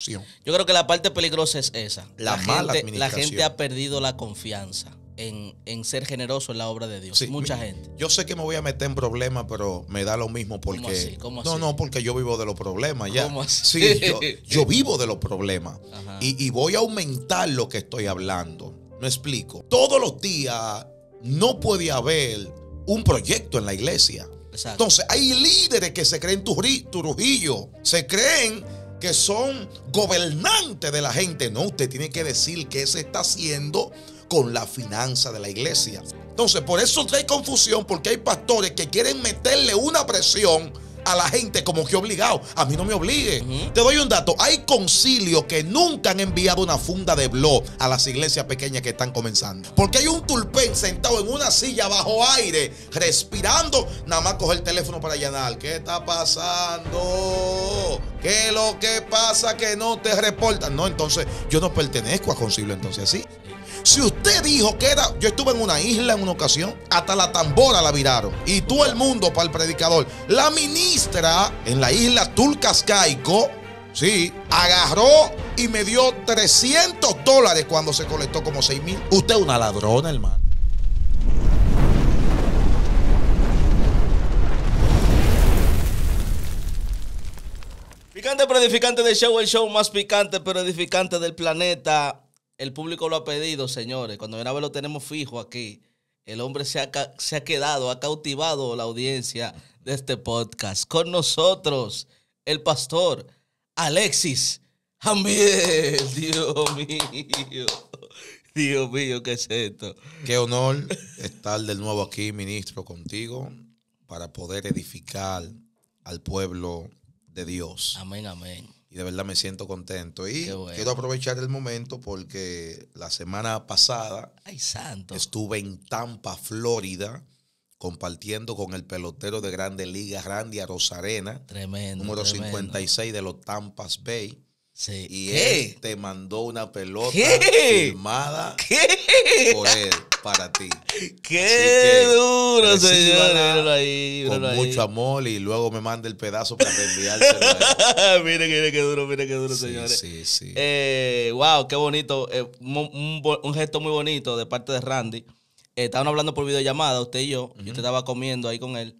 Yo creo que la parte peligrosa es esa. La, mala gente, La gente ha perdido la confianza en, ser generoso en la obra de Dios. Mucha gente. Yo sé que me voy a meter en problemas, pero me da lo mismo porque. No, no, porque yo vivo de los problemas ¿Cómo Sí, yo, vivo de los problemas. Y, y voy a aumentar lo que estoy hablando. Me explico. Todos los días no puede haber un proyecto en la iglesia. Entonces, hay líderes que se creen Trujillo, se creen que son gobernantes de la gente. No, usted tiene que decir qué se está haciendo con la finanza de la iglesia. Entonces, por eso hay confusión, porque hay pastores que quieren meterle una presión a la gente como que obligado. A mí no me obligue. Te doy un dato. Hay concilio que nunca han enviado una funda de blog a las iglesias pequeñas que están comenzando. Porque hay un tulpen sentado en una silla bajo aire, respirando, nada más coge el teléfono para llenar ¿Qué está pasando? ¿Qué es lo que pasa que no te reportan? No, entonces yo no pertenezco a concilio entonces así. Si usted dijo que era, yo estuve en una isla en una ocasión, hasta la tambora la viraron. Y todo el mundo para el predicador. La ministra en la isla Tulcascaico, sí, agarró y me dio 300 dólares cuando se colectó como 6 mil. Usted es una ladrona, hermano. Picante, pero edificante del show, el show más picante, pero edificante del planeta el público lo ha pedido, señores. Cuando una vez lo tenemos fijo aquí, el hombre se ha, quedado, ha cautivado la audiencia de este podcast. Con nosotros, el pastor Alexis amén. Dios mío. Dios mío, ¿qué es esto? Qué honor estar de nuevo aquí, ministro, contigo, para poder edificar al pueblo de Dios. Amén, amén y de verdad me siento contento. Y quiero aprovechar el momento porque la semana pasada estuve en Tampa, Florida, compartiendo con el pelotero de Grandes Liga, Randy Rosarena número 56 de los Tampas Bay. Y él te mandó una pelota firmada por él para ti. ¡Qué duro, señor! con mucho amor y luego me manda el pedazo para enviárselo. mire, qué duro, mire qué duro, señores. wow, eh, qué bonito. Eh, un, gesto muy bonito de parte de Randy. Eh, estaban hablando por videollamada, usted y yo. Yo te estaba comiendo ahí con él.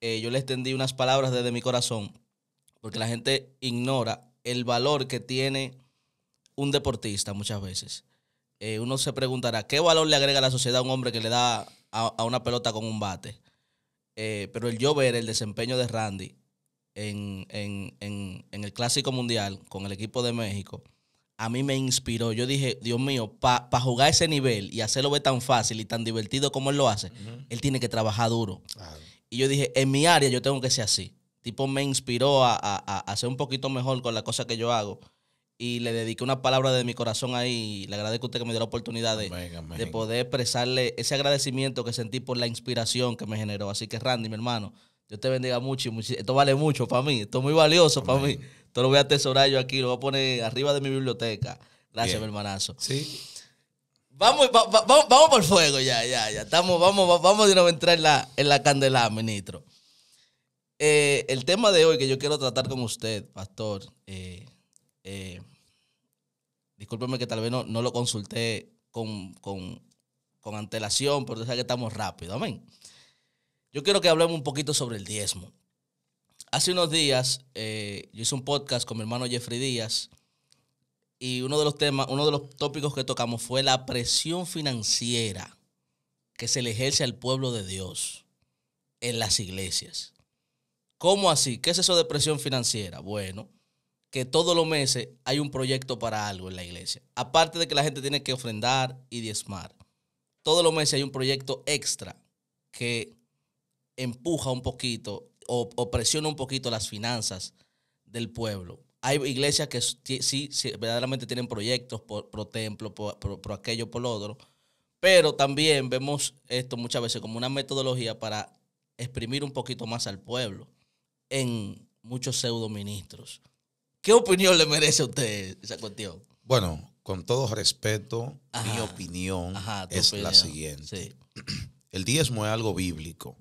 yo le extendí unas palabras desde mi corazón. Porque la gente ignora el valor que tiene un deportista muchas veces. Eh, uno se preguntará, ¿qué valor le agrega a la sociedad a un hombre que le da a, una pelota con un bate? Eh, pero el yo ver el desempeño de Randy en, el Clásico Mundial con el equipo de México, a mí me inspiró. Yo dije, Dios mío, para pa jugar ese nivel y hacerlo ver tan fácil y tan divertido como él lo hace, él tiene que trabajar duro. Y yo dije, en mi área yo tengo que ser así tipo me inspiró a, a, ser un poquito mejor con la cosa que yo hago y le dediqué una palabra de mi corazón ahí. le agradezco a usted que me dio la oportunidad de, poder expresarle ese agradecimiento que sentí por la inspiración que me generó. Así que, Randy, mi hermano, Dios te bendiga mucho. Y esto vale mucho para mí. Esto es muy valioso para mí. Esto lo voy a atesorar yo aquí. Lo voy a poner arriba de mi biblioteca. Gracias, mi hermanazo. Sí. Vamos, vamos, vamos por fuego ya, ya, ya. Estamos, vamos, vamos de nuevo a entrar en la, en la candelada, ministro. Eh, el tema de hoy que yo quiero tratar con usted, pastor, eh, eh, discúlpeme que tal vez no, no lo consulté con, antelación, pero ya que estamos rápido, amén. Yo quiero que hablemos un poquito sobre el diezmo. Hace unos días yo hice un podcast con mi hermano Jeffrey Díaz y uno de los temas, uno de los tópicos que tocamos fue la presión financiera que se le ejerce al pueblo de Dios en las iglesias. ¿Cómo así? ¿Qué es eso de presión financiera? Bueno, que todos los meses hay un proyecto para algo en la iglesia. Aparte de que la gente tiene que ofrendar y diezmar. Todos los meses hay un proyecto extra que empuja un poquito o, presiona un poquito las finanzas del pueblo. Hay iglesias que sí, verdaderamente tienen proyectos por, pro templo, por, por aquello, por lo otro. Pero también vemos esto muchas veces como una metodología para exprimir un poquito más al pueblo en muchos ministros. ¿Qué opinión le merece a usted esa cuestión? Bueno, con todo respeto, mi opinión es la siguiente. El diezmo es algo bíblico.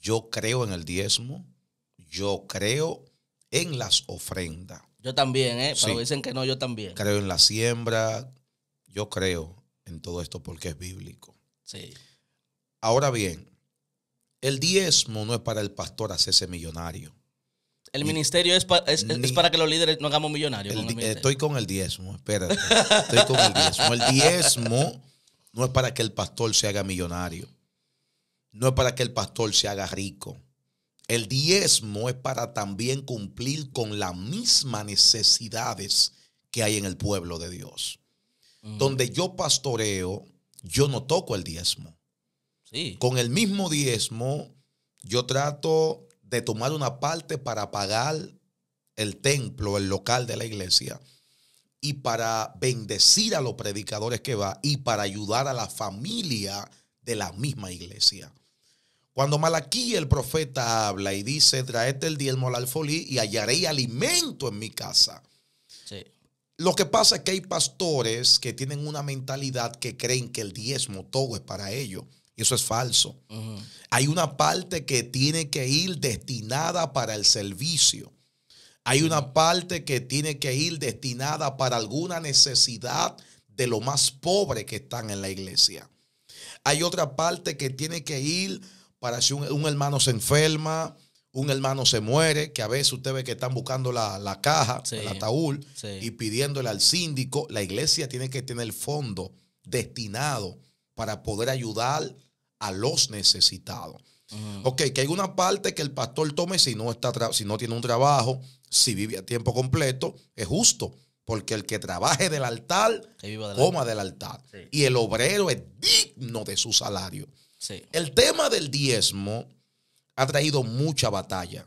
Yo creo en el diezmo, yo creo en las ofrendas. Yo también, ¿eh? Pero dicen que no, yo también. Creo en la siembra, yo creo en todo esto porque es bíblico. Sí. Ahora bien, el diezmo no es para el pastor hacerse millonario. El ministerio es, para que los líderes no hagamos millonarios. Eh, estoy con el diezmo, espérate. estoy con el diezmo. El diezmo no es para que el pastor se haga millonario. No es para que el pastor se haga rico. El diezmo es para también cumplir con las mismas necesidades que hay en el pueblo de Dios. Donde yo pastoreo, yo no toco el diezmo. Con el mismo diezmo, yo trato de tomar una parte para pagar el templo, el local de la iglesia, y para bendecir a los predicadores que va, y para ayudar a la familia de la misma iglesia. Cuando Malaquí el profeta habla y dice, traete el diezmo al alfolí y hallaré alimento en mi casa. Lo que pasa es que hay pastores que tienen una mentalidad que creen que el diezmo todo es para ellos. Y eso es falso. Hay una parte que tiene que ir destinada para el servicio. Hay una parte que tiene que ir destinada para alguna necesidad de lo más pobre que están en la iglesia. Hay otra parte que tiene que ir para si un, hermano se enferma, un hermano se muere, que a veces usted ve que están buscando la, caja, el ataúd, y pidiéndole al síndico, la iglesia tiene que tener fondo destinado para poder ayudar a los necesitados. Ok, que hay una parte que el pastor tome si no, está si no tiene un trabajo, si vive a tiempo completo, es justo, porque el que trabaje del altar, toma coma del altar. Y el obrero es digno de su salario. El tema del diezmo ha traído mucha batalla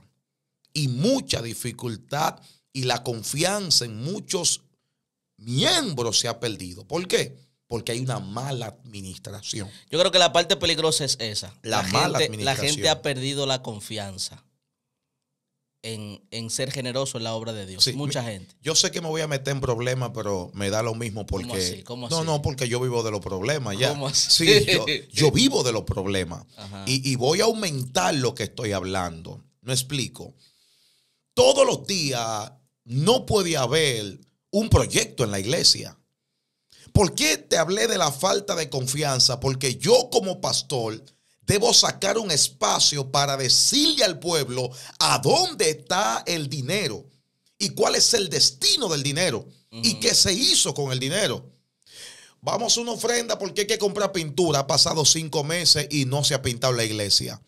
y mucha dificultad y la confianza en muchos miembros se ha perdido. ¿Por qué? porque hay una mala administración. Yo creo que la parte peligrosa es esa. La, mala gente, administración. La gente ha perdido la confianza en, ser generoso en la obra de Dios. Mucha gente. Yo sé que me voy a meter en problemas, pero me da lo mismo porque... No, no, porque yo vivo de los problemas ya. yo, vivo de los problemas. Y, y voy a aumentar lo que estoy hablando. No explico. Todos los días no puede haber un proyecto en la iglesia. ¿Por qué te hablé de la falta de confianza? Porque yo como pastor debo sacar un espacio para decirle al pueblo a dónde está el dinero y cuál es el destino del dinero y qué se hizo con el dinero. Vamos a una ofrenda porque hay que comprar pintura. Ha pasado cinco meses y no se ha pintado la iglesia.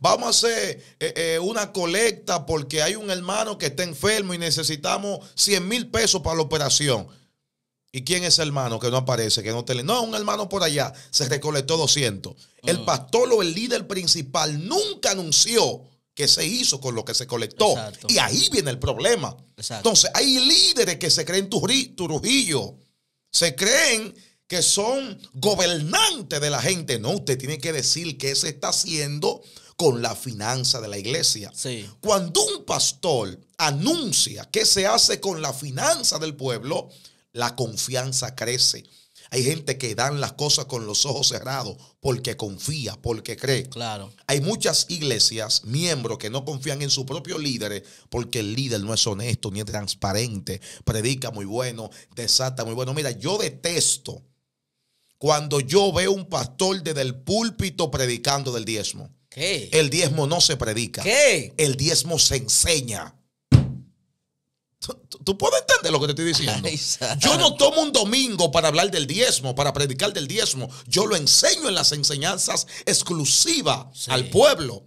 Vamos a hacer eh, eh, una colecta porque hay un hermano que está enfermo y necesitamos 100 mil pesos para la operación. ¿Y quién es el hermano que no aparece, que no te No, un hermano por allá se recolectó 200. El mm. pastor o el líder principal nunca anunció que se hizo con lo que se colectó. Y ahí viene el problema. Entonces, hay líderes que se creen Turujillo, se creen que son gobernantes de la gente. No, usted tiene que decir qué se está haciendo con la finanza de la iglesia. Cuando un pastor anuncia qué se hace con la finanza del pueblo, la confianza crece. Hay gente que dan las cosas con los ojos cerrados porque confía, porque cree. Claro. Hay muchas iglesias, miembros que no confían en su propio líderes porque el líder no es honesto ni es transparente, predica muy bueno, desata muy bueno. Mira, yo detesto cuando yo veo un pastor desde el púlpito predicando del diezmo. ¿Qué? El diezmo no se predica. ¿Qué? El diezmo se enseña. Tú puedes entender lo que te estoy diciendo. yo no tomo un domingo para hablar del diezmo, para predicar del diezmo. Yo lo enseño en las enseñanzas exclusivas al pueblo.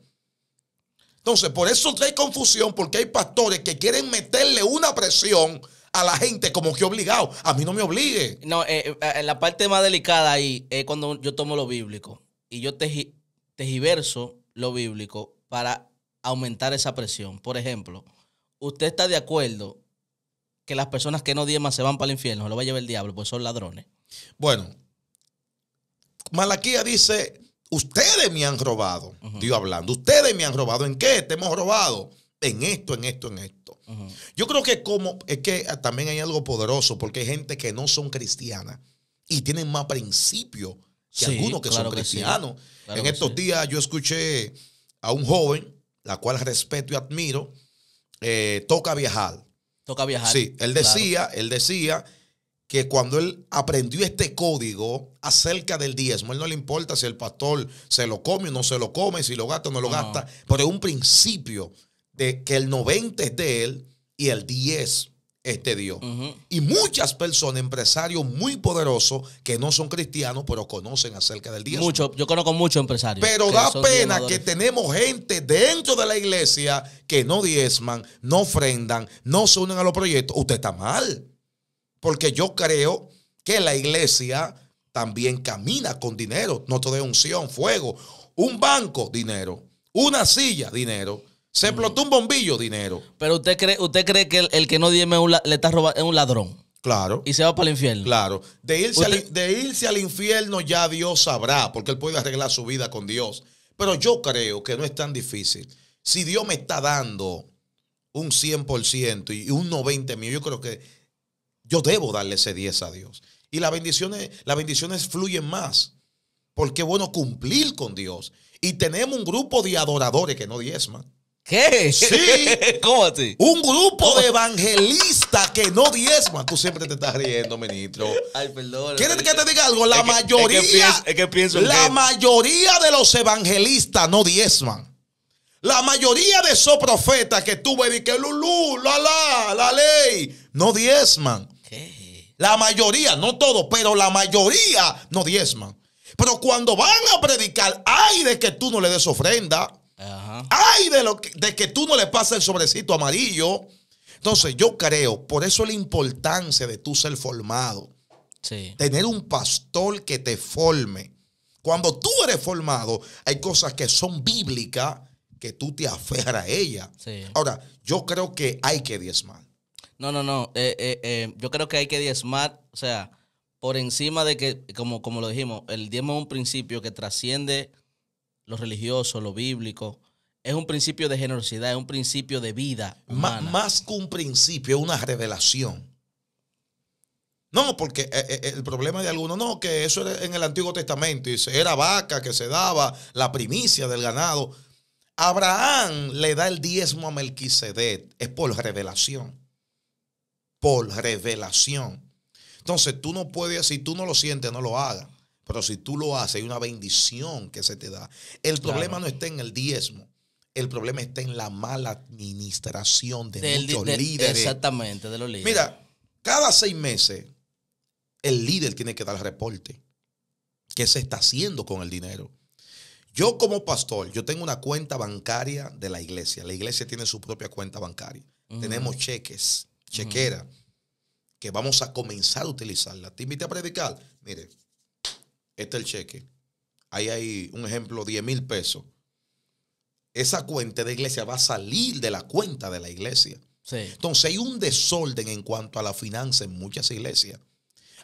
Entonces, por eso trae confusión, porque hay pastores que quieren meterle una presión a la gente como que obligado. A mí no me obligue. No, eh, eh, la parte más delicada ahí es cuando yo tomo lo bíblico y yo te tejiverso lo bíblico para aumentar esa presión. Por ejemplo, usted está de acuerdo que las personas que no dieman se van para el infierno, lo va a llevar el diablo, pues son ladrones. Bueno, Malaquía dice, ustedes me han robado, Dios hablando, ustedes me han robado, ¿en qué te hemos robado? En esto, en esto, en esto. Yo creo que como, es que también hay algo poderoso, porque hay gente que no son cristianas y tienen más principios que algunos que son cristianos. en estos días yo escuché a un joven, la cual respeto y admiro, eh, toca viajar. Toca viajar. Sí, él decía, él decía que cuando él aprendió este código acerca del diezmo, él no le importa si el pastor se lo come o no se lo come, si lo gasta o no lo gasta, pero es un principio de que el 90 es de él y el 10 este Dios. Y muchas personas, empresarios muy poderosos que no son cristianos, pero conocen acerca del Dios. yo conozco muchos empresarios. Pero da pena que tenemos gente dentro de la iglesia que no diezman, no ofrendan, no se unen a los proyectos. Usted está mal. Porque yo creo que la iglesia también camina con dinero. te de unción, fuego. Un banco, dinero. Una silla, dinero se explotó un bombillo, dinero. Pero usted cree, usted cree que el, que no diezma le está robando es un ladrón. Claro. Y se va para el infierno. Claro. De irse, al, de irse al infierno ya Dios sabrá, porque él puede arreglar su vida con Dios. Pero yo creo que no es tan difícil. Si Dios me está dando un 100% y un 90 mil, yo creo que yo debo darle ese 10 a Dios. Y las bendiciones, las bendiciones fluyen más. Porque es bueno cumplir con Dios. Y tenemos un grupo de adoradores que no diezman. ¿Qué? Sí. ¿Cómo así? Un grupo de evangelistas que no diezman. Tú siempre te estás riendo, ministro. Ay, perdón. ¿Quieres que te diga algo? La mayoría. la mayoría de los evangelistas no diezman. La mayoría de esos profetas que tú ves que Lulú, la la, la ley, no diezman. ¿Qué? La mayoría, no todos, pero la mayoría no diezman. Pero cuando van a predicar, ay de que tú no le des ofrenda. Ay, de, lo que, de que tú no le pases el sobrecito amarillo. Entonces, yo creo, por eso la importancia de tú ser formado. Tener un pastor que te forme. Cuando tú eres formado, hay cosas que son bíblicas que tú te aferras a ellas. Ahora, yo creo que hay que diezmar. No, no, no. Eh, eh, eh, yo creo que hay que diezmar, o sea, por encima de que, como, como lo dijimos, el diezmo es un principio que trasciende lo religioso, lo bíblico es un principio de generosidad, es un principio de vida. Más que un principio, es una revelación. No, porque eh, eh, eh, el problema de algunos, no, que eso en el Antiguo Testamento, y era vaca que se daba la primicia del ganado. Abraham le da el diezmo a Melquisedec, es por revelación. Por revelación. Entonces tú no puedes, si tú no lo sientes, no lo hagas. Pero si tú lo haces, hay una bendición que se te da. El problema no está en el diezmo. El problema está en la mala administración de Del, muchos líderes. Exactamente, de los líderes. Mira, cada seis meses el líder tiene que dar reporte. ¿Qué se está haciendo con el dinero? Yo como pastor, yo tengo una cuenta bancaria de la iglesia. La iglesia tiene su propia cuenta bancaria. Tenemos cheques, chequera, que vamos a comenzar a utilizarla. Te invito a predicar. Mire, este es el cheque. Ahí hay un ejemplo, 10 mil pesos esa cuenta de iglesia va a salir de la cuenta de la iglesia. Entonces hay un desorden en cuanto a la finanza en muchas iglesias.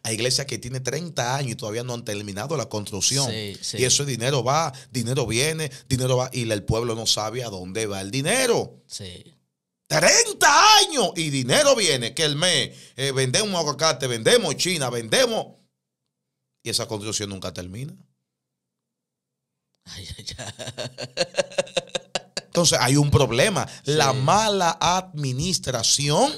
Hay iglesias que tienen 30 años y todavía no han terminado la construcción. Y eso dinero va, dinero viene, dinero va. Y el pueblo no sabe a dónde va el dinero. Sí. 30 años y dinero viene, que el mes eh, vendemos aguacate, vendemos China, vendemos. Y esa construcción nunca termina. Ay, entonces hay un problema. La mala administración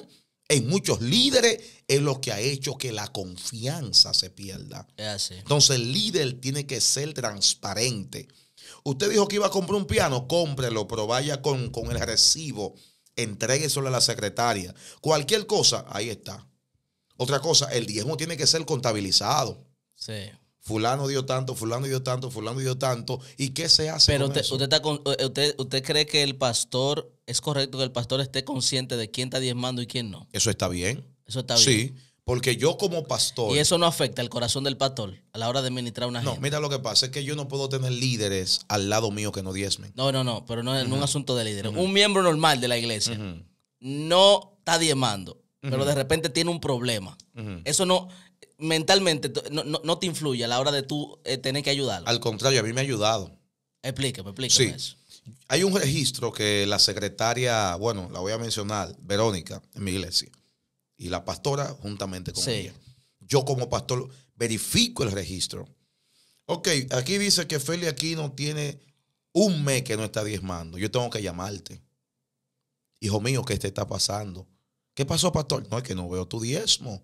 en muchos líderes es lo que ha hecho que la confianza se pierda. Entonces el líder tiene que ser transparente. Usted dijo que iba a comprar un piano, cómprelo, pero vaya con, con el recibo, solo a la secretaria. Cualquier cosa, ahí está. Otra cosa, el diezmo tiene que ser contabilizado. Sí fulano dio tanto, fulano dio tanto, fulano dio tanto, ¿y qué se hace? Pero eh, usted, usted, cree que el pastor, es correcto que el pastor esté consciente de quién está diezmando y quién no. Eso está bien. Eso está bien. Sí, porque yo como pastor... Y eso no afecta el corazón del pastor a la hora de ministrar una gente. No, mira lo que pasa, es que yo no puedo tener líderes al lado mío que no diezmen. No, no, no, pero no es un asunto de líderes. Un miembro normal de la iglesia no está diezmando, pero de repente tiene un problema. Eso no, mentalmente no, te influye a la hora de tú eh, tener que ayudarlo. Al contrario, a mí me ha ayudado. Explíqueme, explíqueme sí. Hay un registro que la secretaria, bueno, la voy a mencionar, Verónica, en mi iglesia, y la pastora juntamente con ella. Yo como pastor verifico el registro. Ok, aquí dice que Feli no tiene un mes que no está diezmando. Yo tengo que llamarte. Hijo mío, ¿qué te está pasando? ¿Qué pasó, pastor? No, es que no veo tu diezmo.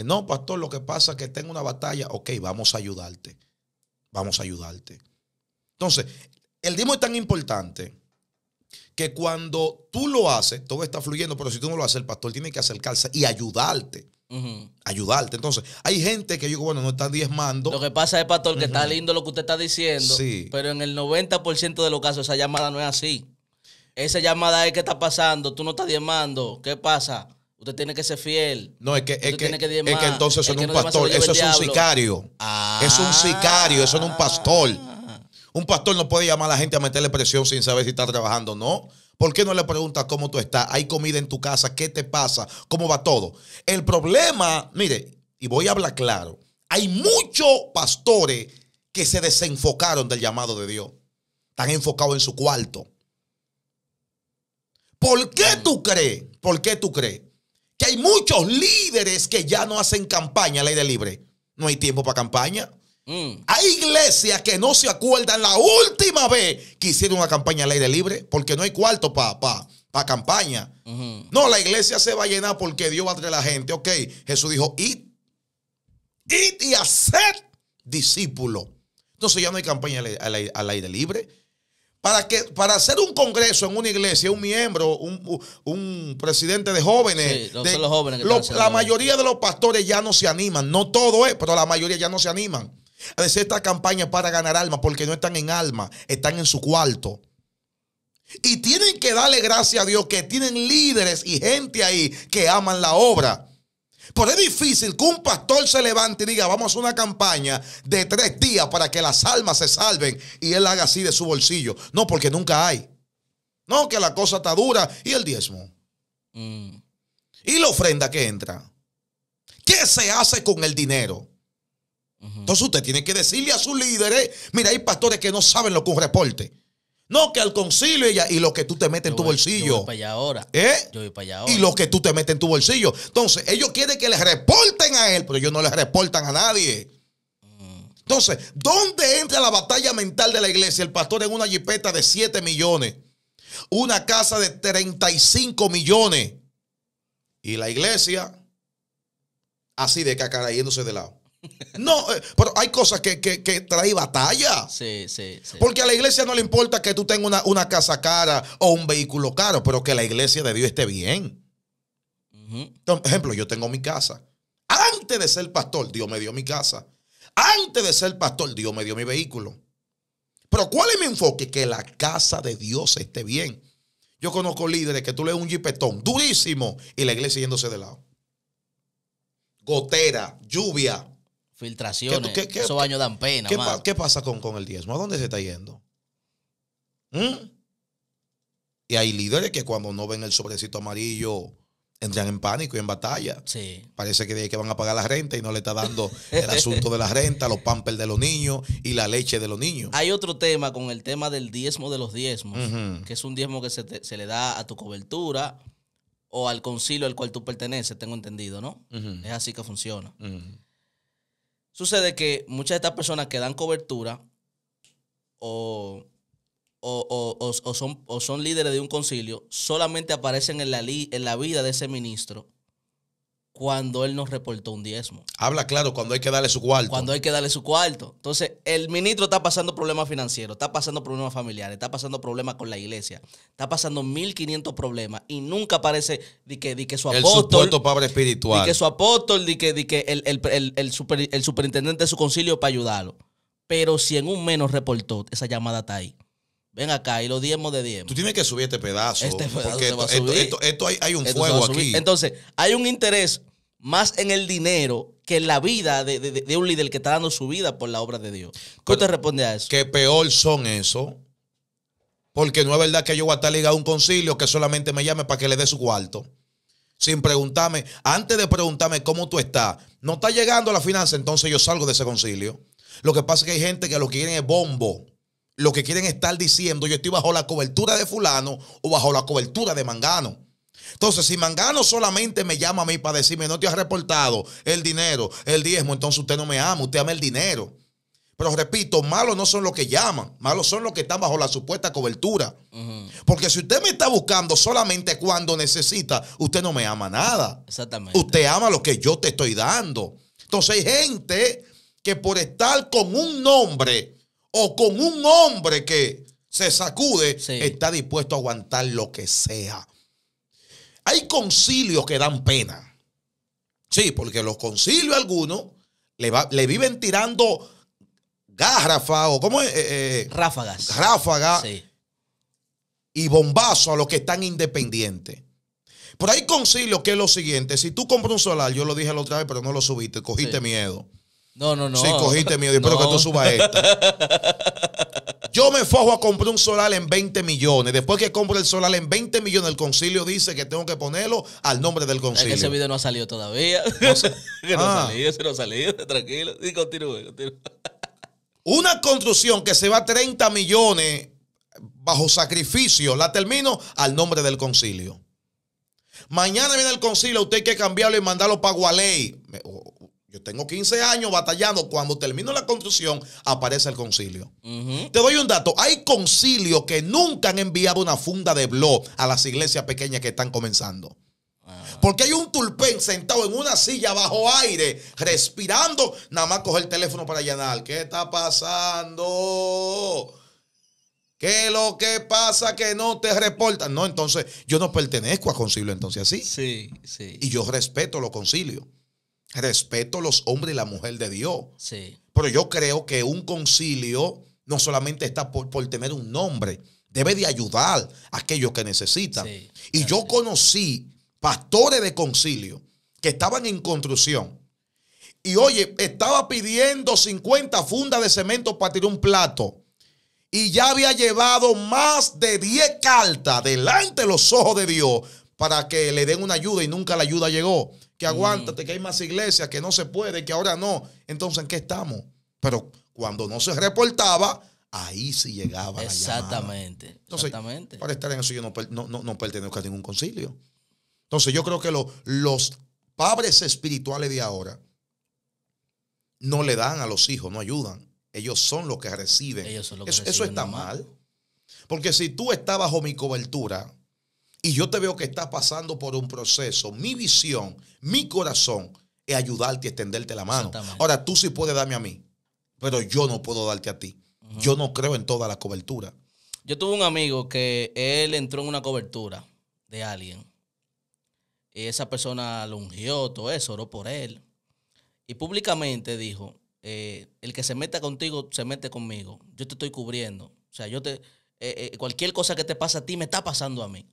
Eh, no, pastor, lo que pasa es que tengo una batalla. Ok, vamos a ayudarte. Vamos a ayudarte. Entonces, el diezmo es tan importante que cuando tú lo haces, todo está fluyendo, pero si tú no lo haces, el pastor tiene que acercarse y ayudarte. Ayudarte. Entonces, hay gente que yo digo, bueno, no está diezmando. Lo que pasa es, pastor, que está lindo lo que usted está diciendo, pero en el 90% de los casos esa llamada no es así. Esa llamada es que está pasando, tú no estás diezmando, ¿qué pasa? Usted tiene que ser fiel. No, es que, entonces eso es un pastor, eso es un sicario. es un sicario, eso no es un pastor. Ah. Un pastor no puede llamar a la gente a meterle presión sin saber si está trabajando o no. ¿Por qué no le preguntas cómo tú estás? ¿Hay comida en tu casa? ¿Qué te pasa? ¿Cómo va todo? El problema, mire, y voy a hablar claro, hay muchos pastores que se desenfocaron del llamado de Dios. Están enfocados en su cuarto. ¿Por qué tú crees? ¿Por qué tú crees? que hay muchos líderes que ya no hacen campaña al aire libre. No hay tiempo para campaña. Mm. Hay iglesias que no se acuerdan la última vez que hicieron una campaña al aire libre porque no hay cuarto para campaña. No, la iglesia se va a llenar porque Dios va a traer la gente. Ok, Jesús dijo, id, y hacer discípulo. Entonces ya no hay campaña al, al aire libre. Para, que, para hacer un congreso en una iglesia, un miembro, un, presidente de jóvenes, la mayoría de los pastores ya no se animan, no todo es, pero la mayoría ya no se animan. A hacer esta campaña para ganar alma, porque no están en alma, están en su cuarto. Y tienen que darle gracias a Dios que tienen líderes y gente ahí que aman la obra. Por es difícil que un pastor se levante y diga, vamos a hacer una campaña de tres días para que las almas se salven y él haga así de su bolsillo. No, porque nunca hay. No, que la cosa está dura y el diezmo. Mm. ¿Y la ofrenda que entra? ¿Qué se hace con el dinero? Entonces usted tiene que decirle a sus líderes, eh, mira, hay pastores que no saben lo que un reporte. No, que al concilio ella. Y lo que tú te metes en tu bolsillo. Yo voy para allá ahora. ¿Eh? Yo voy para allá ahora. Y lo que tú te metes en tu bolsillo. Entonces, ellos quieren que les reporten a él, pero ellos no les reportan a nadie. Entonces, ¿dónde entra la batalla mental de la iglesia? El pastor en una jipeta de 7 millones, una casa de 35 millones y la iglesia así de yéndose de lado. No, eh, pero hay cosas que, que, trae batalla. Sí, sí, Porque a la iglesia no le importa que tú tengas una, casa cara o un vehículo caro, pero que la iglesia de Dios esté bien. Por ejemplo, yo tengo mi casa. Antes de ser pastor, Dios me dio mi casa. Antes de ser pastor, Dios me dio mi vehículo. Pero ¿cuál es mi enfoque? Que la casa de Dios esté bien. Yo conozco líderes que tú lees un jipetón durísimo y la iglesia yéndose de lado. Gotera, lluvia, filtraciones. Esos años dan pena. ¿Qué, pasa con, con, el diezmo? ¿A dónde se está yendo? ¿Mm? Y hay líderes que cuando no ven el sobrecito amarillo entran en pánico y en batalla. Parece que, van a pagar la renta y no le está dando el asunto de la renta, los pampers de los niños y la leche de los niños. Hay otro tema con el tema del diezmo de los diezmos, que es un diezmo que se, le da a tu cobertura, o al concilio al cual tú perteneces, tengo entendido, ¿no? Es así que funciona. Sucede que muchas de estas personas que dan cobertura o, son, son líderes de un concilio solamente aparecen en la, en la vida de ese ministro cuando él nos reportó un diezmo. Habla claro, cuando hay que darle su cuarto. Cuando hay que darle su cuarto. Entonces, el ministro está pasando problemas financieros, está pasando problemas familiares, está pasando problemas con la iglesia, está pasando 1500 problemas y nunca aparece de que, que su apóstol. padre espiritual. De que su apóstol, que, que el, el, el, el, el superintendente de su concilio para ayudarlo. Pero si en un menos reportó, esa llamada está ahí. Ven acá y los diezmos de diezmos. Tú tienes que subir este pedazo. Este porque esto, hay, un fuego aquí. Entonces, hay un interés más en el dinero que en la vida de, un líder que está dando su vida por la obra de Dios. ¿Cómo te responde a eso? Que peor son eso. Porque no es verdad que yo voy a estar ligado a un concilio que solamente me llame para que le dé su cuarto. Sin preguntarme, antes de preguntarme cómo tú estás, no está llegando a la finanza, entonces yo salgo de ese concilio. Lo que pasa es que hay gente que lo que quieren es bombo lo que quieren estar diciendo, yo estoy bajo la cobertura de fulano o bajo la cobertura de Mangano. Entonces, si Mangano solamente me llama a mí para decirme, no te has reportado el dinero, el diezmo, entonces usted no me ama, usted ama el dinero. Pero repito, malos no son los que llaman, malos son los que están bajo la supuesta cobertura. Porque si usted me está buscando solamente cuando necesita, usted no me ama nada. Exactamente. Usted ama lo que yo te estoy dando. Entonces hay gente que por estar con un nombre, o con un hombre que se sacude, está dispuesto a aguantar lo que sea. Hay concilios que dan pena. Sí, porque los concilios algunos le, le viven tirando garrafa o cómo es? Eh, eh, ráfagas. Ráfagas y bombazo a los que están independientes. Pero hay concilios que es lo siguiente, si tú compras un solar, yo lo dije la otra vez, pero no lo subiste, cogiste miedo. No, no, no. Sí, cogiste miedo. Yo que tú subas esta. Yo me fojo a comprar un solar en 20 millones. Después que compro el solar en 20 millones, el concilio dice que tengo que ponerlo al nombre del concilio. ese video no ha salido todavía. No, no ha ah. salido, ese no ha salido. Tranquilo. Y continúe, continúe. Una construcción que se va a 30 millones bajo sacrificio, la termino al nombre del concilio. Mañana viene el concilio, usted hay que cambiarlo y mandarlo para Gualey. Yo tengo 15 años batallando. Cuando termino la construcción, aparece el concilio. Te doy un dato. Hay concilios que nunca han enviado una funda de blog a las iglesias pequeñas que están comenzando. Ah. Porque hay un tulpén sentado en una silla bajo aire, respirando, nada más coge el teléfono para llenar. ¿Qué está pasando? ¿Qué lo que pasa que no te reportan? No, entonces yo no pertenezco a concilio, entonces así. Sí, sí. Y yo respeto los concilios respeto los hombres y la mujer de Dios. Sí. Pero yo creo que un concilio no solamente está por, tener un nombre, debe de ayudar a aquellos que necesitan. y yo conocí pastores de concilio que estaban en construcción. Y oye, estaba pidiendo 50 fundas de cemento para tirar un plato. Y ya había llevado más de 10 cartas delante de los ojos de Dios para que le den una ayuda y nunca la ayuda llegó que aguántate, mm. que hay más iglesias, que no se puede, que ahora no. Entonces, ¿en qué estamos? Pero cuando no se reportaba, ahí sí llegaba exactamente, exactamente. Para estar en eso yo no, no, pertenezco a ningún concilio. Entonces yo creo que los padres espirituales de ahora no le dan a los hijos, no ayudan. Ellos son los que reciben. eso, reciben eso está mal. Porque si tú estás bajo mi cobertura, y yo te veo que estás pasando por un proceso, mi visión, mi corazón es ayudarte y extenderte la mano. Ahora, tú sí puedes darme a mí, pero yo no puedo darte a ti. Yo no creo en toda la cobertura. Yo tuve un amigo que él entró en una cobertura de alguien. Y esa persona lo ungió, todo eso, oró por él. Y públicamente dijo, eh, el que se meta contigo, se mete conmigo. Yo te estoy cubriendo. O sea, yo te... Eh, eh, cualquier cosa que te pasa a ti, me está pasando a mí.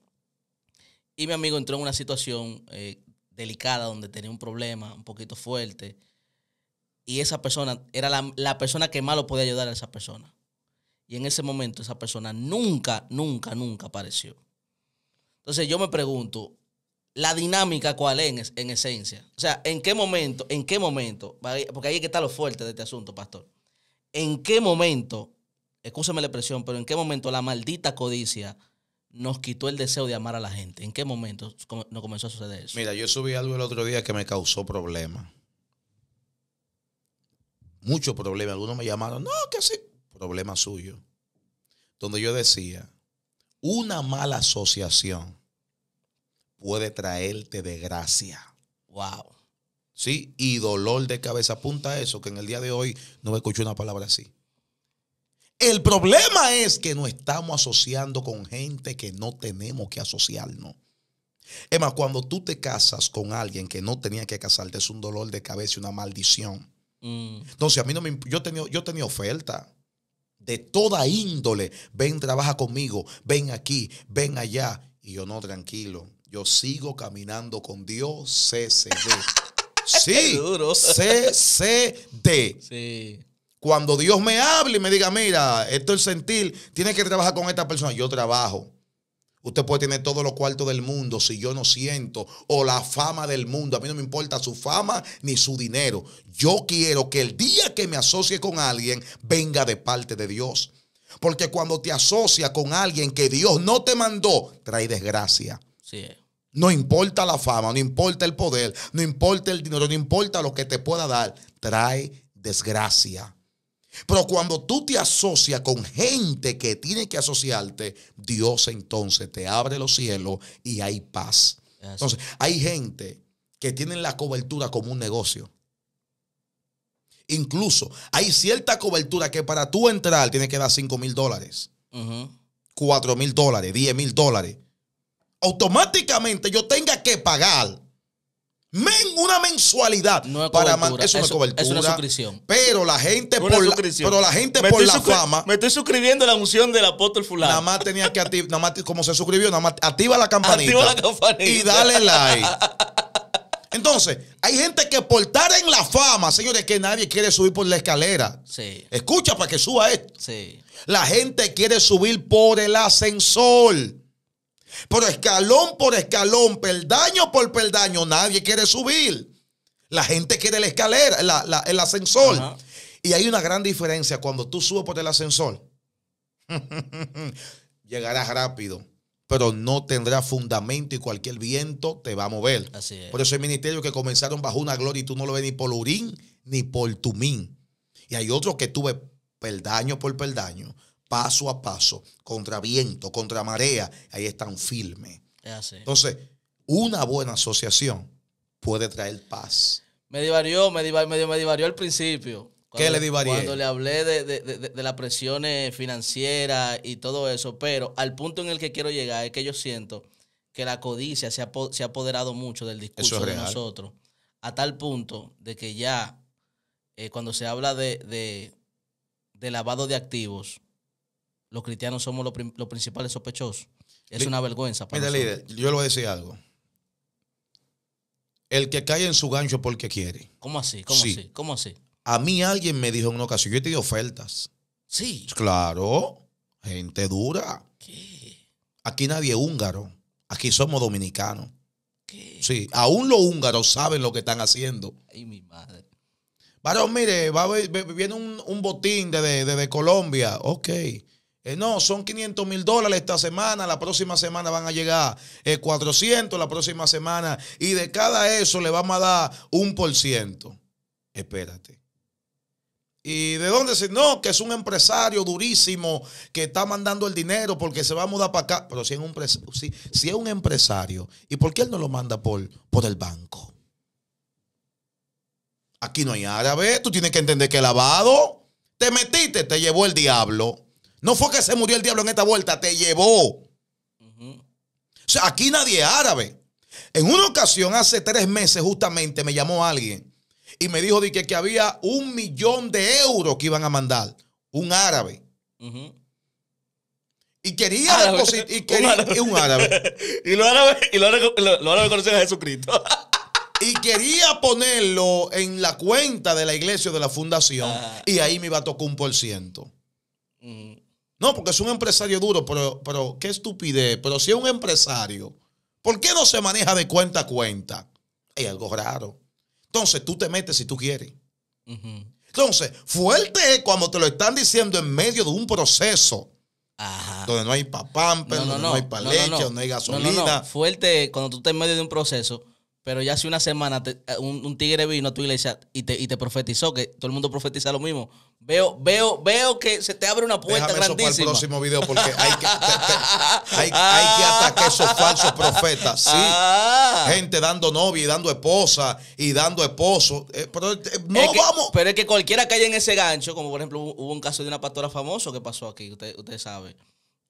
Y mi amigo entró en una situación eh, delicada donde tenía un problema un poquito fuerte. Y esa persona era la, persona que más lo podía ayudar a esa persona. Y en ese momento esa persona nunca, nunca, nunca apareció. Entonces yo me pregunto, ¿la dinámica cuál es en, esencia? O sea, ¿en qué momento, en qué momento, porque ahí es que está lo fuerte de este asunto, pastor, ¿en qué momento, escúchame la expresión, pero en qué momento la maldita codicia nos quitó el deseo de amar a la gente? ¿En qué momento nos comenzó a suceder eso? Mira, yo subí algo el otro día que me causó problemas. Muchos problemas. Algunos me llamaron, no, que así. Problema suyo. Donde yo decía, una mala asociación puede traerte desgracia. Wow. Sí, y dolor de cabeza. Apunta a eso, que en el día de hoy no me escucho una palabra así. El problema es que no estamos asociando con gente que no tenemos que asociarnos. Es más, cuando tú te casas con alguien que no tenía que casarte, es un dolor de cabeza y una maldición. Mm. Entonces, a mí no me. Yo tenía, yo tenía oferta de toda índole. Ven, trabaja conmigo, ven aquí, ven allá. Y yo no, tranquilo. Yo sigo caminando con Dios, CCD. sí, CCD. Sí. Cuando Dios me hable y me diga, mira, esto es sentir, tienes que trabajar con esta persona, yo trabajo. Usted puede tener todos los cuartos del mundo si yo no siento, o la fama del mundo. A mí no me importa su fama ni su dinero. Yo quiero que el día que me asocie con alguien venga de parte de Dios. Porque cuando te asocia con alguien que Dios no te mandó, trae desgracia. No importa la fama, no importa el poder, no importa el dinero, no importa lo que te pueda dar, trae desgracia. Pero cuando tú te asocias con gente que tiene que asociarte, Dios entonces te abre los cielos y hay paz. Entonces, hay gente que tiene la cobertura como un negocio. Incluso hay cierta cobertura que para tú entrar tiene que dar 5 mil dólares, 4 mil dólares, 10 mil dólares. Automáticamente yo tenga que pagar una mensualidad para es una cobertura. Pero la gente por la, gente por la fama. Me estoy suscribiendo a la unción del apóstol fulano. Nada más tenía que activar, como se suscribió, nada más activa la campanita. Activa Y dale like. Entonces, hay gente que por estar en la fama, señores, que nadie quiere subir por la escalera. Sí. Escucha para que suba esto. Sí. La gente quiere subir por el ascensor. Pero escalón por escalón, peldaño por peldaño, nadie quiere subir. La gente quiere la escalera, el ascensor. Y hay una gran diferencia cuando tú subes por el ascensor. llegarás rápido, pero no tendrás fundamento y cualquier viento te va a mover. Por eso hay ministerios que comenzaron bajo una gloria y tú no lo ves ni por urín ni por tumín. Y hay otros que tuve peldaño por peldaño, paso a paso, contra viento, contra marea, ahí están firmes. Entonces, una buena asociación puede traer paz. Me divarió, me, divarió, me, al principio. Cuando, ¿Qué le divarió? Cuando le hablé de, de, de, de las presiones financieras y todo eso, pero al punto en el que quiero llegar es que yo siento que la codicia se ha, se ha apoderado mucho del discurso de nosotros, a tal punto de que ya eh, cuando se habla de, de lavado de activos, los cristianos somos los, principales sospechosos. Es una vergüenza. mira, líder, yo le voy a decir algo. El que cae en su gancho porque quiere. ¿Cómo así? ¿Cómo así? ¿Cómo así? A mí alguien me dijo en una ocasión, yo he tenido ofertas. Sí. Claro, gente dura. ¿Qué? Aquí nadie es húngaro. Aquí somos dominicanos. ¿Qué? Sí, aún los húngaros saben lo que están haciendo. Ay, mi madre. Varón, mire, va, viene un, botín desde Colombia. Ok. Eh, no, son 500 mil dólares esta semana, la próxima semana van a llegar 400, eh, la próxima semana, y de cada eso le vamos a dar un por ciento. Espérate. ¿Y de dónde se? No, que es un empresario durísimo que está mandando el dinero porque se va a mudar para acá. Pero si es un, si es un empresario, ¿y por qué él no lo manda por, por el banco? Aquí no hay árabe, tú tienes que entender que el lavado. Te metiste, te llevó el diablo. No fue que se murió el diablo en esta vuelta, te llevó. O sea, aquí nadie es árabe. En una ocasión, hace tres meses, justamente me llamó alguien y me dijo de que, había un millón de euros que iban a mandar. Un árabe. Y quería Y un árabe. Y, árabe. y lo, árabe a Jesucristo. y quería ponerlo en la cuenta de la iglesia o de la fundación. Ah. Y ahí me iba a tocar un por ciento. No, porque es un empresario duro, pero, qué estupidez. Pero si es un empresario, ¿por qué no se maneja de cuenta a cuenta? Hay algo raro. Entonces tú te metes si tú quieres. Entonces, fuerte es cuando te lo están diciendo en medio de un proceso. Donde no hay papamper, no, no, hay leche, no hay gasolina. Fuerte es cuando tú estás en medio de un proceso pero ya hace una semana eh, un, tigre vino a tu iglesia y te, y te profetizó, que todo el mundo profetiza lo mismo. Veo, veo, veo que se te abre una puerta Déjame grandísima. Eso para el próximo video porque hay que, hay, que atacar esos falsos profetas. Sí, ah. gente dando novia y dando esposa y dando esposo. Eh, pero eh, no es que, vamos. Pero es que cualquiera en ese gancho, como por ejemplo hubo un caso de una pastora famoso que pasó aquí, usted, usted sabe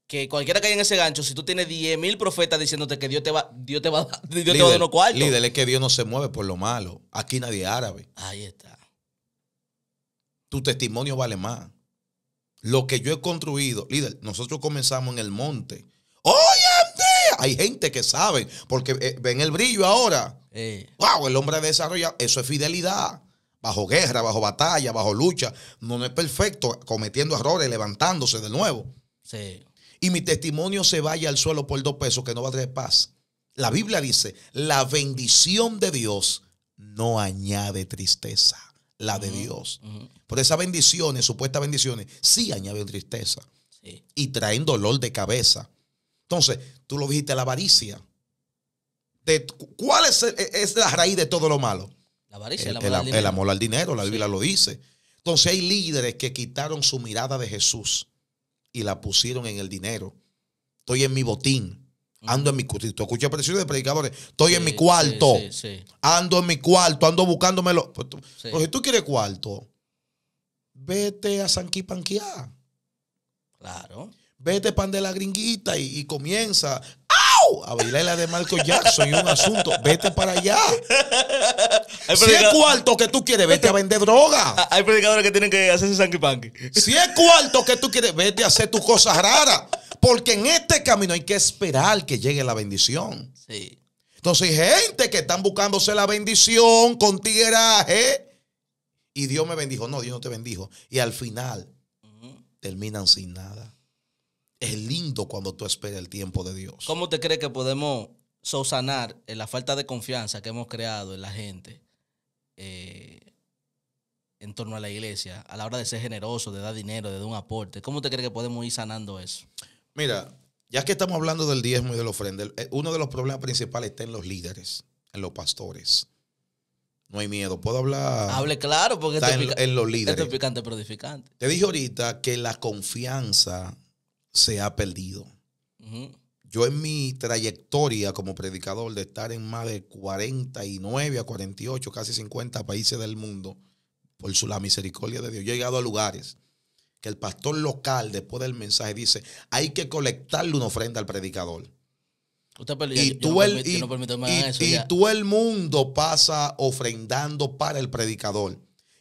que cualquiera que haya en ese gancho, si tú tienes 10 mil profetas diciéndote que Dios te va, Dios te va, Dios te va a dar unos cuartos. Líder, es que Dios no se mueve por lo malo. Aquí nadie es árabe. Ahí está. Tu testimonio vale más. Lo que yo he construido, líder, nosotros comenzamos en el monte. ¡Oye, Hay gente que sabe, porque eh, ven el brillo ahora. ¡Wow! Eh. El hombre ha desarrollado. Eso es fidelidad bajo guerra, bajo batalla, bajo lucha. No, no es perfecto, cometiendo errores, levantándose de nuevo. Sí y mi testimonio se vaya al suelo por dos pesos, que no va a traer paz. La Biblia dice, la bendición de Dios no añade tristeza, la de Dios. Por esas bendiciones, supuestas bendiciones, sí añaden tristeza y traen dolor de cabeza. Entonces, tú lo dijiste, la avaricia. De, ¿Cuál e, es, la raíz de todo lo malo? La avaricia, el, amor, al el amor, al dinero, la Biblia lo dice. Entonces hay líderes que quitaron su mirada de Jesús y la pusieron en el dinero. Estoy en mi botín. Ando en mi cuarto. escuchas presión de predicadores. Estoy en mi cuarto. ando en mi cuarto. Ando buscándomelo. Pero pues pues si tú quieres cuarto, vete a Sanqui Claro. Vete pan de la gringuita y, y comienza a bailar la de Marco Jackson y un asunto, vete para allá. Si es cuarto que tú quieres, vete a vender droga. Hay predicadores que tienen que hacerse sanky panque. Si es cuarto que tú quieres, vete a hacer tus cosas raras. Porque en este camino hay que esperar que llegue la bendición. Sí. Entonces, gente que están buscándose la bendición con tigueraje. Y Dios me bendijo. No, Dios no te bendijo. Y al final terminan sin nada es lindo cuando tú esperas el tiempo de Dios. ¿Cómo te crees que podemos sosanar la falta de confianza que hemos creado en la gente eh, en torno a la iglesia a la hora de ser generoso, de dar dinero, de dar un aporte? ¿Cómo te crees que podemos ir sanando eso? Mira, ya que estamos hablando del diezmo y del ofrenda, eh, uno de los problemas principales está en los líderes, en los pastores. No hay miedo. Puedo hablar. Hable claro, porque está en, los líderes. Esto es picante, pero Te dije ahorita que la confianza se ha perdido. Yo en mi trayectoria como predicador de estar en más de 49 a 48, casi 50 países del mundo, por su, la misericordia de Dios, he llegado a lugares que el pastor local después del mensaje dice, hay que colectarle una ofrenda al predicador. y tú, el, mundo pasa ofrendando para el predicador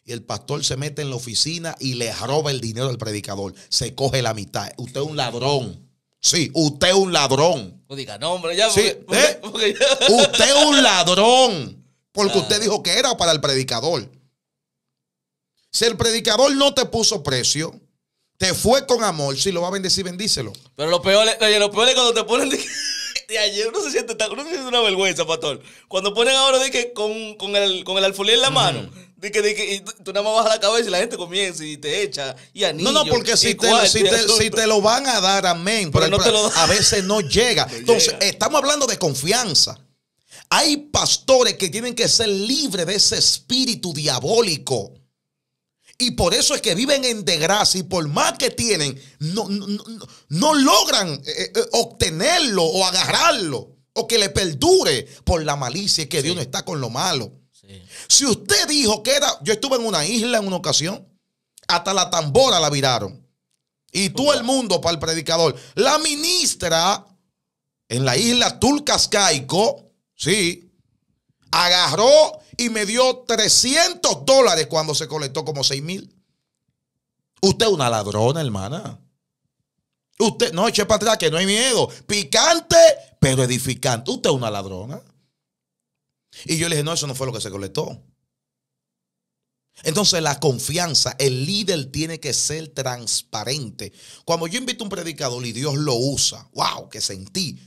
y el pastor se mete en la oficina y le roba el dinero al predicador. Se coge la mitad. Usted es un ladrón. Sí, usted es un ladrón. No diga ¿eh? ya. Usted es un ladrón. Porque usted ah. dijo que era para el predicador. Si el predicador no te puso precio, te fue con amor. Si lo va a bendecir, bendícelo. Pero lo peor lo peor es cuando te ponen. Este ayer uno se siente uno siente una vergüenza, pastor. Cuando ponen ahora de que con, el, con en la mano, tú, nada más bajas la cabeza y la gente comienza y te echa y anillos. No, no, porque si, te, lo van a dar, amén. Pero, a veces no llega. Entonces, estamos hablando de confianza. Hay pastores que tienen que ser libres de ese espíritu diabólico. Y por eso es que viven en desgracia y por más que tienen, no, logran eh, eh, eh, obtenerlo o agarrarlo o que le perdure por la malicia que Dios no está con lo malo. Si usted dijo que era, yo estuve en una isla en una ocasión, hasta la tambora la viraron. Y todo el mundo para el predicador. La ministra en la isla Tulcascaico, sí, agarró y me dio 300 dólares cuando se colectó como 6 mil. Usted es una ladrona, hermana. Usted, no, eche para atrás que no hay miedo. Picante, pero edificante. Usted es una ladrona. Y yo le dije, no, eso no fue lo que se colectó. Entonces la confianza, el líder tiene que ser transparente. Cuando yo invito a un predicador y Dios lo usa, wow, que sentí,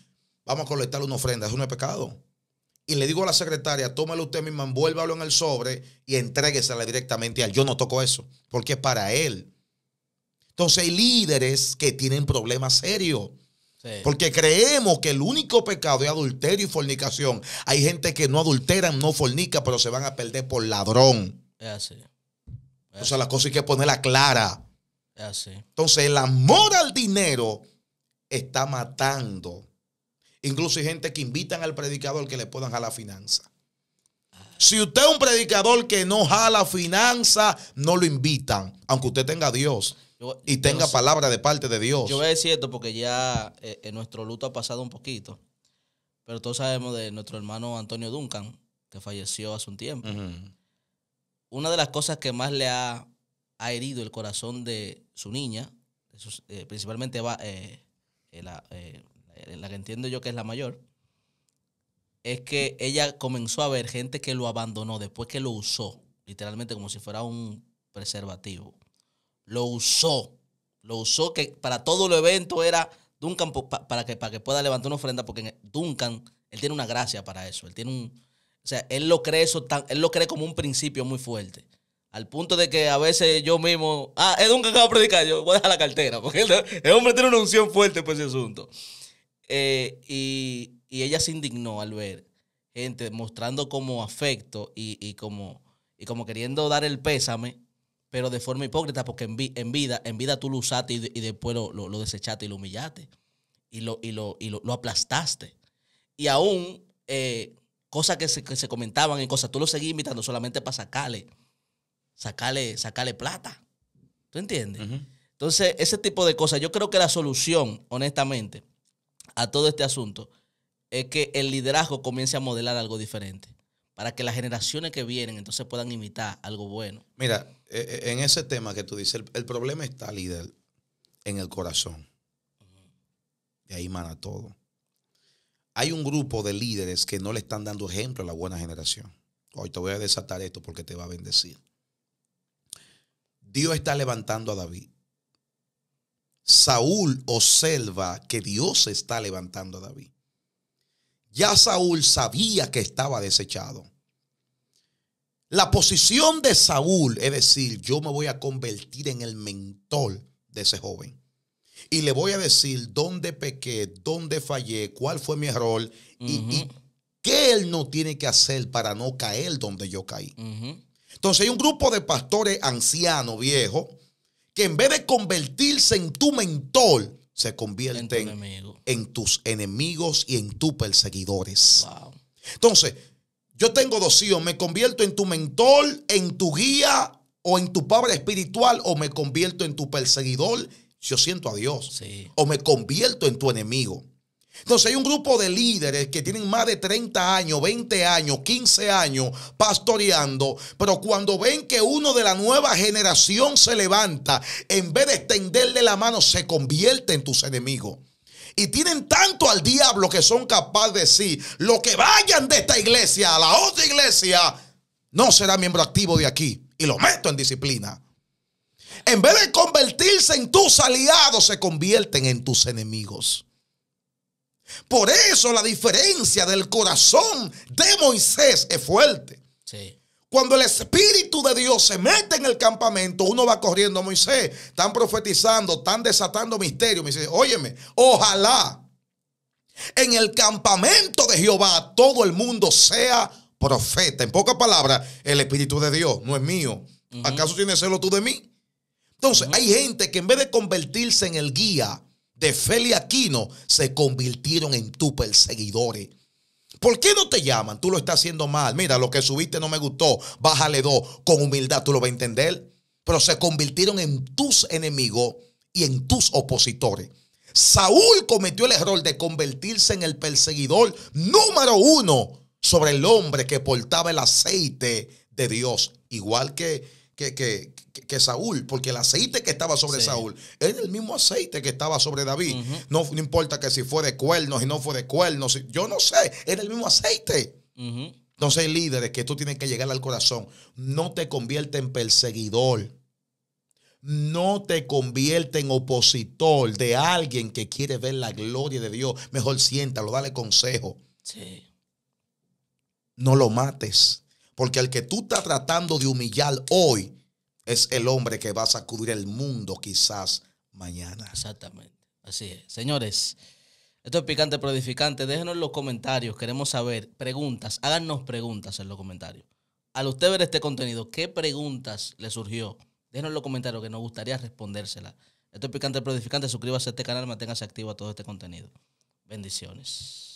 vamos a colectar una ofrenda, eso no es pecado y le digo a la secretaria, tómelo usted misma, envuélvalo en el sobre y entréguesela directamente al Yo no toco eso, porque es para él. Entonces hay líderes que tienen problemas serios. Porque creemos que el único pecado es adulterio y fornicación. Hay gente que no adultera, no fornica, pero se van a perder por ladrón. Es así. Es Entonces las cosas hay que ponerla clara. Es así. Entonces el amor al dinero está matando Incluso hay gente que invitan al predicador que le puedan jalar finanza. Si usted es un predicador que no jala finanza, no lo invitan, aunque usted tenga Dios y tenga palabra de parte de Dios. Yo voy a decir porque ya en eh, eh, nuestro luto ha pasado un poquito, pero todos sabemos de nuestro hermano Antonio Duncan, que falleció hace un tiempo. Una de las cosas que más le ha, herido el corazón de su niña, eh, principalmente va, la, eh, la que entiendo yo que es la mayor, es que ella comenzó a ver gente que lo abandonó después que lo usó, literalmente como si fuera un preservativo. Lo usó, lo usó que para todo el evento era Duncan para que, para que pueda levantar una ofrenda, porque Duncan, él tiene una gracia para eso, él tiene un... él lo cree él lo cree como un principio muy fuerte. Al punto de que a veces yo mismo, ah, es Duncan que va a predicar, yo voy a dejar la cartera, porque el, el hombre tiene una unción fuerte por ese asunto. Eh, y, ella se indignó al ver gente mostrando como afecto y, como, y como queriendo dar el pésame, pero de forma hipócrita, porque en, vida, en vida tú lo usaste y, después lo, lo, desechaste y lo humillaste y lo, y lo, y lo, aplastaste. Y aún eh, cosas que se, comentaban y cosas, tú lo seguís invitando solamente para sacarle, sacarle, sacarle plata. ¿Tú entiendes? Entonces, ese tipo de cosas, yo creo que la solución, honestamente, a todo este asunto es que el liderazgo comience a modelar algo diferente para que las generaciones que vienen entonces puedan imitar algo bueno. Mira, eh, eh, en ese tema que tú dices, el, problema está, líder, en el corazón. De ahí mana todo. Hay un grupo de líderes que no le están dando ejemplo a la buena generación. Hoy te voy a desatar esto porque te va a bendecir. Dios está levantando a David. Saúl observa que Dios está levantando a David. Ya Saúl sabía que estaba desechado. La posición de Saúl es decir, yo me voy a convertir en el mentor de ese joven. Y le voy a decir dónde pequé, dónde fallé, cuál fue mi error y, qué él no tiene que hacer para no caer donde yo caí. Entonces hay un grupo de pastores ancianos, viejos, que en vez de convertirse en tu mentor, se convierten en, tus enemigos y en tus perseguidores. Entonces, yo tengo dos hijos, me convierto en tu mentor, en tu guía o en tu padre espiritual o me convierto en tu perseguidor, yo siento a Dios, o me convierto en tu enemigo. Entonces hay un grupo de líderes que tienen más de 30 años, 20 años, 15 años pastoreando, pero cuando ven que uno de la nueva generación se levanta, en vez de extenderle la mano, se convierte en tus enemigos. Y tienen tanto al diablo que son capaces de decir, lo que vayan de esta iglesia a la otra iglesia, no será miembro activo de aquí. Y lo meto en disciplina. En vez de convertirse en tus aliados, se convierten en tus enemigos. Por eso la diferencia del corazón de Moisés es fuerte. Cuando el Espíritu de Dios se mete en el campamento, uno va corriendo a Moisés. Están profetizando, están desatando misterios. Me dice, óyeme, ojalá en el campamento de Jehová todo el mundo sea profeta. En pocas palabras, el Espíritu de Dios no es mío. ¿Acaso tienes celo tú de mí? Entonces, hay gente que en vez de convertirse en el guía, de Feli Aquino se convirtieron en tus perseguidores. ¿Por qué no te llaman? Tú lo estás haciendo mal. Mira, lo que subiste no me gustó. Bájale dos. Con humildad tú lo vas a entender. Pero se convirtieron en tus enemigos y en tus opositores. Saúl cometió el error de convertirse en el perseguidor número uno sobre el hombre que portaba el aceite de Dios. Igual que que, Saúl, porque el aceite que estaba sobre Saúl era el mismo aceite que estaba sobre David. no, importa que si fue de cuernos y no fue de cuernos, yo no sé, era el mismo aceite. No Entonces, líderes, que tú tienes que llegar al corazón, no te convierte en perseguidor. No te convierte en opositor de alguien que quiere ver la gloria de Dios. Mejor siéntalo, dale consejo. No lo mates. Porque el que tú estás tratando de humillar hoy es el hombre que va a sacudir el mundo quizás mañana. Exactamente. Así es. Señores, esto es picante Prodificante. Déjenos en los comentarios. Queremos saber preguntas. Háganos preguntas en los comentarios. Al usted ver este contenido, ¿qué preguntas le surgió? Déjenos en los comentarios que nos gustaría respondérsela. Esto es picante Prodificante. Suscríbase a este canal, manténgase activo a todo este contenido. Bendiciones.